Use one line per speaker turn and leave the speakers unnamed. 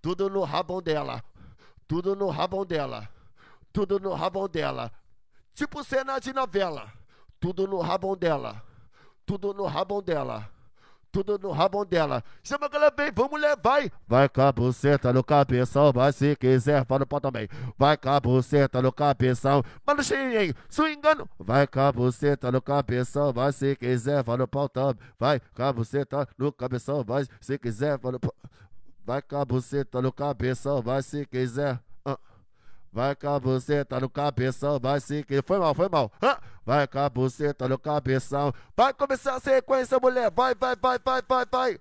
Tudo no rabão dela. Tudo no rabão dela. Tudo no rabão dela. Tipo cena de novela. Tudo no rabão dela. Tudo no rabão dela. Tudo no rabão dela. Chama a ela vem, vamos levar. Vai com a buceta
no cabeção, mas se quiser, fala no pau também. Vai com a buceta no cabeção,
mas hein? cheguei, swingando.
Vai com a buceta no cabeção, mas se quiser, fala no pau também. Vai com a buceta no cabeção, mas se quiser, fala no pau. Vai com a buceta no cabeção, vai se quiser. Vai com a buceta no cabeção, vai se que Foi mal, foi mal. Vai com a buceta no cabeção.
Vai começar a sequência, mulher. Vai, vai, vai, vai, vai, vai.